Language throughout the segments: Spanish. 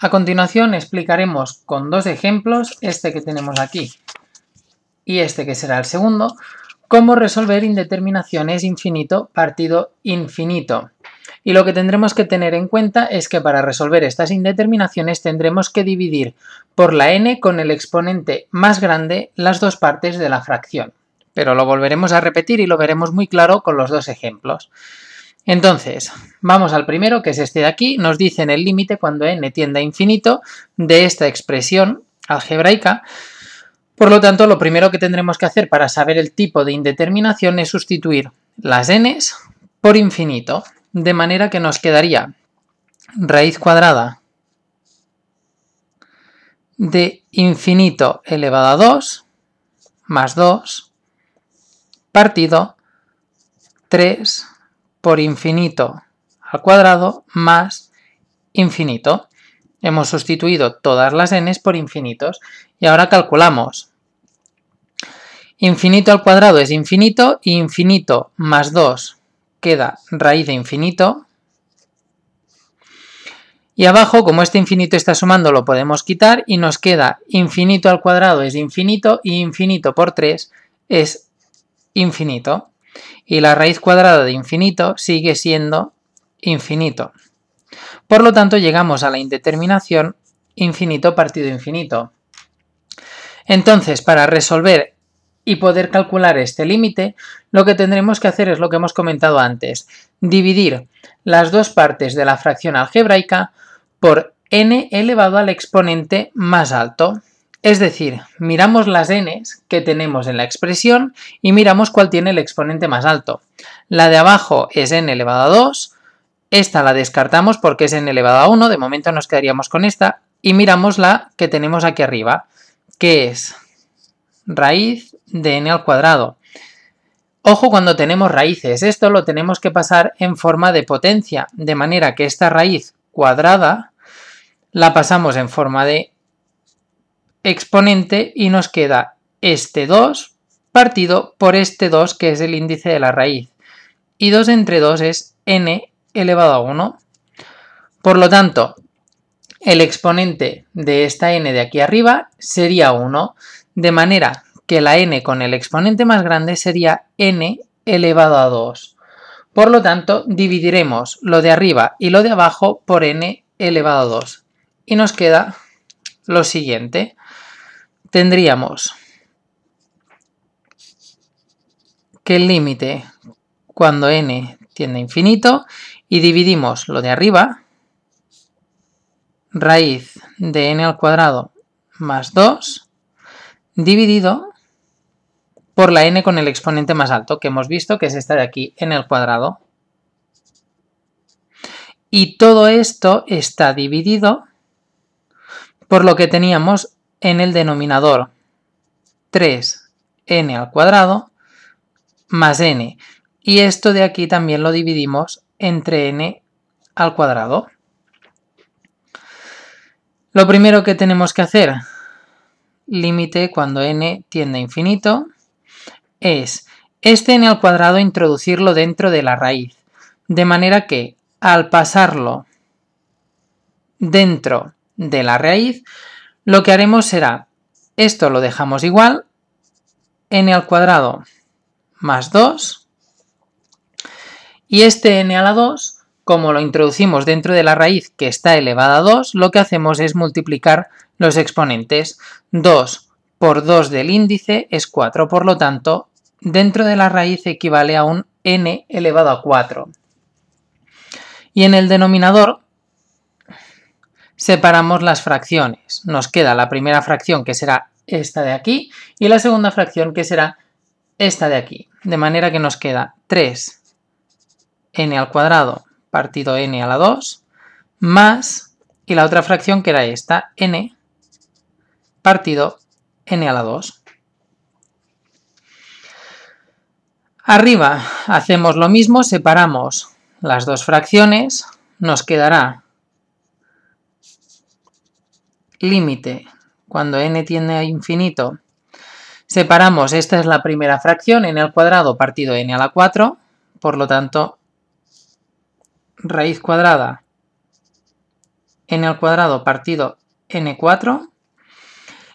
A continuación explicaremos con dos ejemplos, este que tenemos aquí y este que será el segundo, cómo resolver indeterminaciones infinito partido infinito. Y lo que tendremos que tener en cuenta es que para resolver estas indeterminaciones tendremos que dividir por la n con el exponente más grande las dos partes de la fracción. Pero lo volveremos a repetir y lo veremos muy claro con los dos ejemplos. Entonces, vamos al primero, que es este de aquí. Nos dicen el límite cuando n tiende a infinito de esta expresión algebraica. Por lo tanto, lo primero que tendremos que hacer para saber el tipo de indeterminación es sustituir las n por infinito, de manera que nos quedaría raíz cuadrada de infinito elevado a 2 más 2 partido 3 por infinito al cuadrado más infinito. Hemos sustituido todas las n por infinitos y ahora calculamos. Infinito al cuadrado es infinito, y infinito más 2 queda raíz de infinito. Y abajo, como este infinito está sumando, lo podemos quitar y nos queda infinito al cuadrado es infinito y infinito por 3 es infinito y la raíz cuadrada de infinito sigue siendo infinito. Por lo tanto, llegamos a la indeterminación infinito partido infinito. Entonces, para resolver y poder calcular este límite, lo que tendremos que hacer es lo que hemos comentado antes, dividir las dos partes de la fracción algebraica por n elevado al exponente más alto. Es decir, miramos las n que tenemos en la expresión y miramos cuál tiene el exponente más alto. La de abajo es n elevado a 2, esta la descartamos porque es n elevado a 1, de momento nos quedaríamos con esta, y miramos la que tenemos aquí arriba, que es raíz de n al cuadrado. Ojo cuando tenemos raíces, esto lo tenemos que pasar en forma de potencia, de manera que esta raíz cuadrada la pasamos en forma de exponente y nos queda este 2 partido por este 2 que es el índice de la raíz. Y 2 entre 2 es n elevado a 1. Por lo tanto, el exponente de esta n de aquí arriba sería 1, de manera que la n con el exponente más grande sería n elevado a 2. Por lo tanto, dividiremos lo de arriba y lo de abajo por n elevado a 2. Y nos queda lo siguiente. Tendríamos que el límite cuando n tiende a infinito y dividimos lo de arriba, raíz de n al cuadrado más 2, dividido por la n con el exponente más alto, que hemos visto que es esta de aquí, n al cuadrado. Y todo esto está dividido por lo que teníamos en el denominador 3n al cuadrado más n. Y esto de aquí también lo dividimos entre n al cuadrado. Lo primero que tenemos que hacer, límite cuando n tiende a infinito, es este n al cuadrado introducirlo dentro de la raíz, de manera que al pasarlo dentro de la raíz, lo que haremos será, esto lo dejamos igual, n al cuadrado más 2, y este n a la 2, como lo introducimos dentro de la raíz que está elevada a 2, lo que hacemos es multiplicar los exponentes. 2 por 2 del índice es 4, por lo tanto, dentro de la raíz equivale a un n elevado a 4. Y en el denominador separamos las fracciones. Nos queda la primera fracción que será esta de aquí y la segunda fracción que será esta de aquí. De manera que nos queda 3 n al cuadrado partido n a la 2 más y la otra fracción que era esta, n partido n a la 2. Arriba hacemos lo mismo, separamos las dos fracciones, nos quedará límite. Cuando n tiende a infinito, separamos, esta es la primera fracción, n al cuadrado partido n a la 4, por lo tanto, raíz cuadrada n al cuadrado partido n4,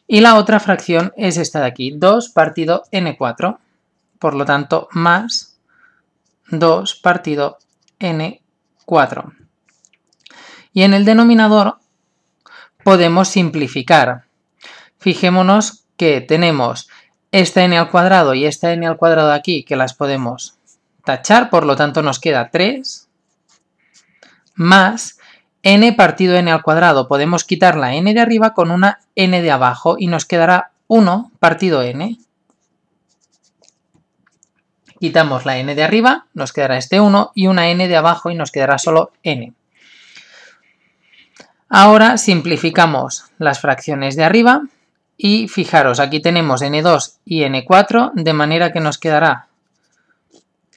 y la otra fracción es esta de aquí, 2 partido n4, por lo tanto, más 2 partido n4. Y en el denominador podemos simplificar. Fijémonos que tenemos esta n al cuadrado y esta n al cuadrado aquí, que las podemos tachar, por lo tanto nos queda 3 más n partido n al cuadrado. Podemos quitar la n de arriba con una n de abajo y nos quedará 1 partido n. Quitamos la n de arriba, nos quedará este 1 y una n de abajo y nos quedará solo n. Ahora simplificamos las fracciones de arriba y fijaros, aquí tenemos n2 y n4, de manera que nos quedará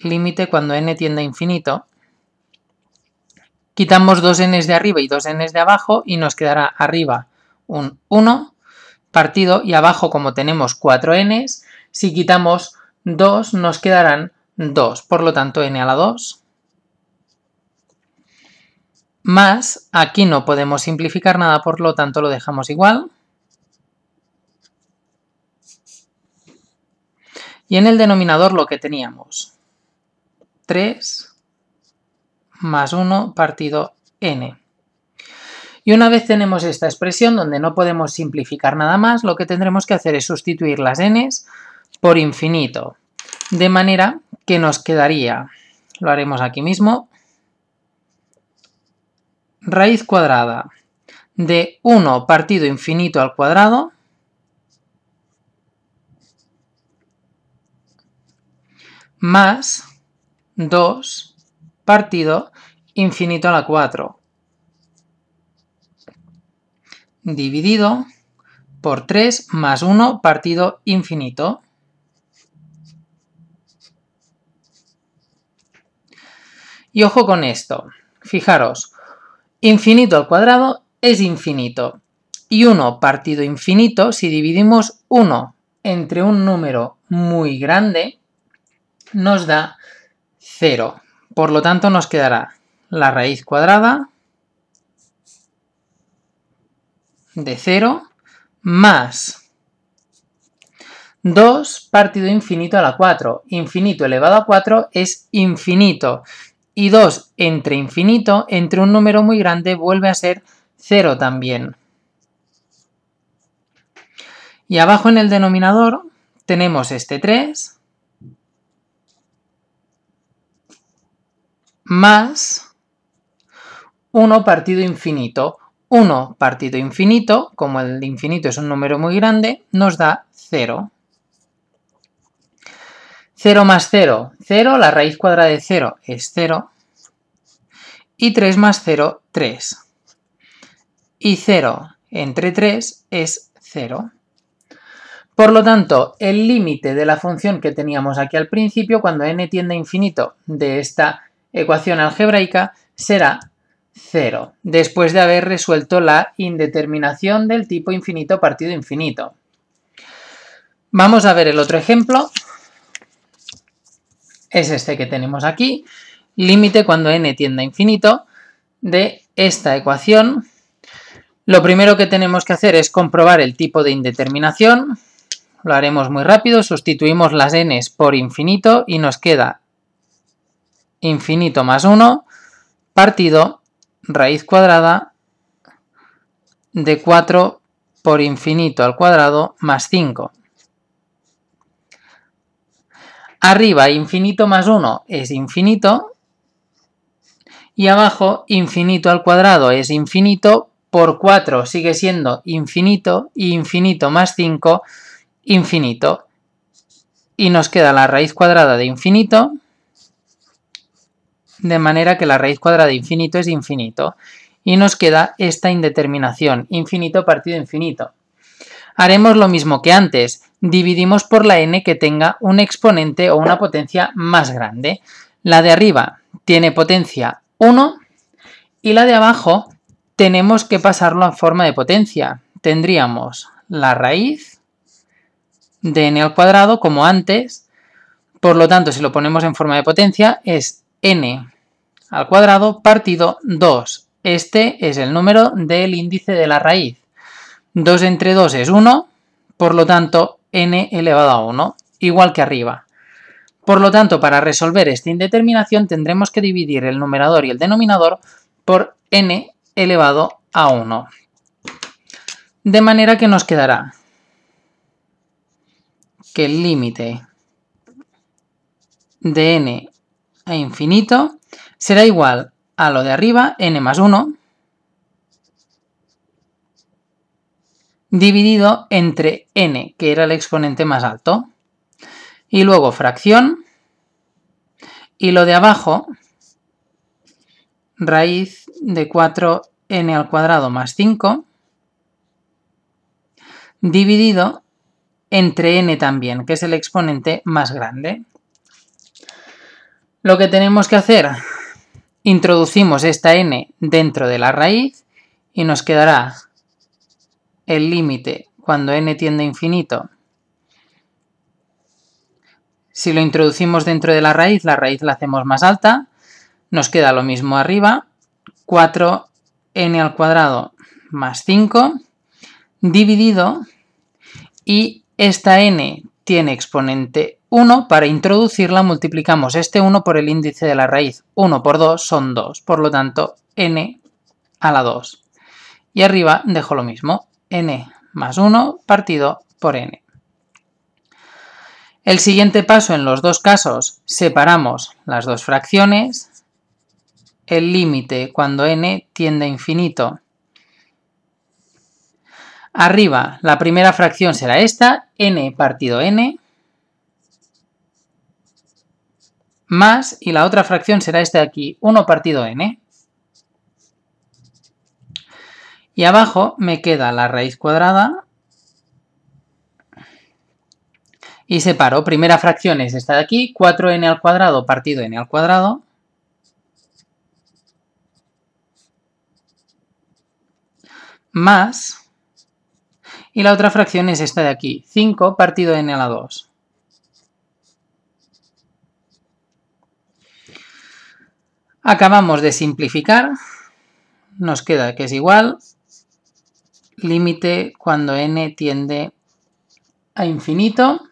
límite cuando n tiende a infinito. Quitamos dos n de arriba y dos n de abajo y nos quedará arriba un 1 partido y abajo como tenemos 4 n, si quitamos 2 nos quedarán 2, por lo tanto n a la 2 más, aquí no podemos simplificar nada, por lo tanto lo dejamos igual. Y en el denominador lo que teníamos, 3 más 1 partido n. Y una vez tenemos esta expresión donde no podemos simplificar nada más, lo que tendremos que hacer es sustituir las n por infinito. De manera que nos quedaría, lo haremos aquí mismo, raíz cuadrada de 1 partido infinito al cuadrado más 2 partido infinito a la 4 dividido por 3 más 1 partido infinito. Y ojo con esto, fijaros, Infinito al cuadrado es infinito. Y 1 partido infinito, si dividimos 1 entre un número muy grande, nos da 0. Por lo tanto, nos quedará la raíz cuadrada de 0 más 2 partido infinito a la 4. Infinito elevado a 4 es infinito y 2 entre infinito, entre un número muy grande, vuelve a ser 0 también. Y abajo en el denominador tenemos este 3 más 1 partido infinito. 1 partido infinito, como el infinito es un número muy grande, nos da 0. 0 más 0, 0, la raíz cuadrada de 0 es 0. Y 3 más 0, 3. Y 0 entre 3 es 0. Por lo tanto, el límite de la función que teníamos aquí al principio, cuando n tiende a infinito de esta ecuación algebraica, será 0, después de haber resuelto la indeterminación del tipo infinito partido infinito. Vamos a ver el otro ejemplo es este que tenemos aquí, límite cuando n tiende a infinito de esta ecuación. Lo primero que tenemos que hacer es comprobar el tipo de indeterminación. Lo haremos muy rápido, sustituimos las n por infinito y nos queda infinito más 1 partido raíz cuadrada de 4 por infinito al cuadrado más 5. Arriba infinito más 1 es infinito y abajo infinito al cuadrado es infinito por 4 sigue siendo infinito y infinito más 5 infinito. Y nos queda la raíz cuadrada de infinito, de manera que la raíz cuadrada de infinito es infinito. Y nos queda esta indeterminación, infinito partido infinito. Haremos lo mismo que antes, dividimos por la n que tenga un exponente o una potencia más grande. La de arriba tiene potencia 1 y la de abajo tenemos que pasarlo a forma de potencia. Tendríamos la raíz de n al cuadrado como antes, por lo tanto si lo ponemos en forma de potencia es n al cuadrado partido 2. Este es el número del índice de la raíz. 2 entre 2 es 1, por lo tanto n elevado a 1, igual que arriba. Por lo tanto, para resolver esta indeterminación tendremos que dividir el numerador y el denominador por n elevado a 1. De manera que nos quedará que el límite de n a infinito será igual a lo de arriba, n más 1, dividido entre n, que era el exponente más alto. Y luego fracción. Y lo de abajo, raíz de 4n al cuadrado más 5, dividido entre n también, que es el exponente más grande. Lo que tenemos que hacer, introducimos esta n dentro de la raíz y nos quedará el límite cuando n tiende a infinito. Si lo introducimos dentro de la raíz, la raíz la hacemos más alta, nos queda lo mismo arriba, 4n al cuadrado más 5 dividido y esta n tiene exponente 1, para introducirla multiplicamos este 1 por el índice de la raíz, 1 por 2 son 2, por lo tanto n a la 2. Y arriba dejo lo mismo, n más 1 partido por n. El siguiente paso en los dos casos, separamos las dos fracciones, el límite cuando n tiende a infinito. Arriba, la primera fracción será esta, n partido n, más, y la otra fracción será esta de aquí, 1 partido n. Y abajo me queda la raíz cuadrada y separo. Primera fracción es esta de aquí, 4n al cuadrado partido n al cuadrado. Más. Y la otra fracción es esta de aquí, 5 partido n a la 2. Acabamos de simplificar. Nos queda que es igual límite cuando n tiende a infinito.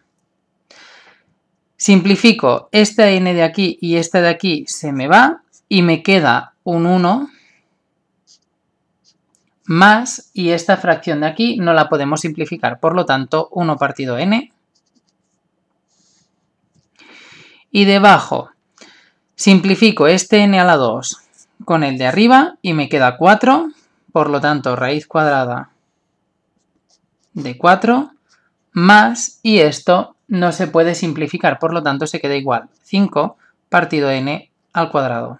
Simplifico, esta n de aquí y este de aquí se me va y me queda un 1 más, y esta fracción de aquí no la podemos simplificar, por lo tanto 1 partido n. Y debajo simplifico este n a la 2 con el de arriba y me queda 4, por lo tanto raíz cuadrada de 4 más, y esto no se puede simplificar, por lo tanto se queda igual, 5 partido n al cuadrado.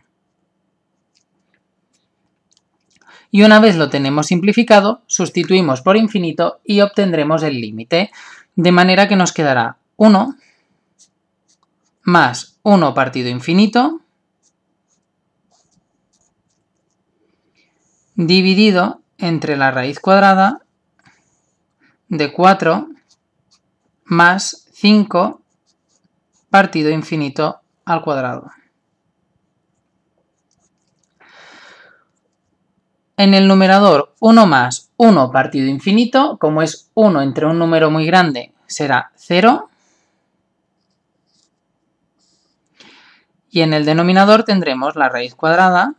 Y una vez lo tenemos simplificado, sustituimos por infinito y obtendremos el límite, de manera que nos quedará 1 más 1 partido infinito dividido entre la raíz cuadrada de 4 más 5 partido infinito al cuadrado. En el numerador 1 más 1 partido infinito, como es 1 entre un número muy grande, será 0. Y en el denominador tendremos la raíz cuadrada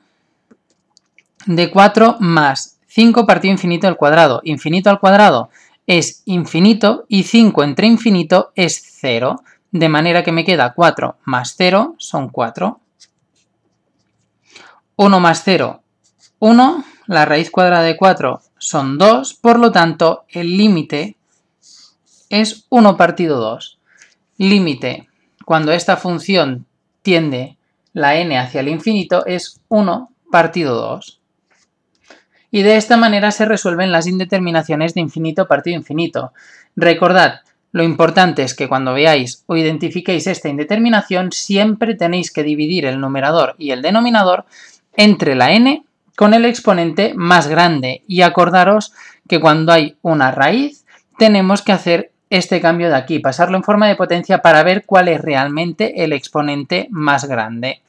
de 4 más 5 partido infinito al cuadrado. Infinito al cuadrado es infinito y 5 entre infinito es 0, de manera que me queda 4 más 0 son 4. 1 más 0, 1, la raíz cuadrada de 4 son 2, por lo tanto el límite es 1 partido 2. Límite, cuando esta función tiende la n hacia el infinito, es 1 partido 2 y de esta manera se resuelven las indeterminaciones de infinito partido infinito. Recordad, lo importante es que cuando veáis o identifiquéis esta indeterminación siempre tenéis que dividir el numerador y el denominador entre la n con el exponente más grande y acordaros que cuando hay una raíz tenemos que hacer este cambio de aquí, pasarlo en forma de potencia para ver cuál es realmente el exponente más grande.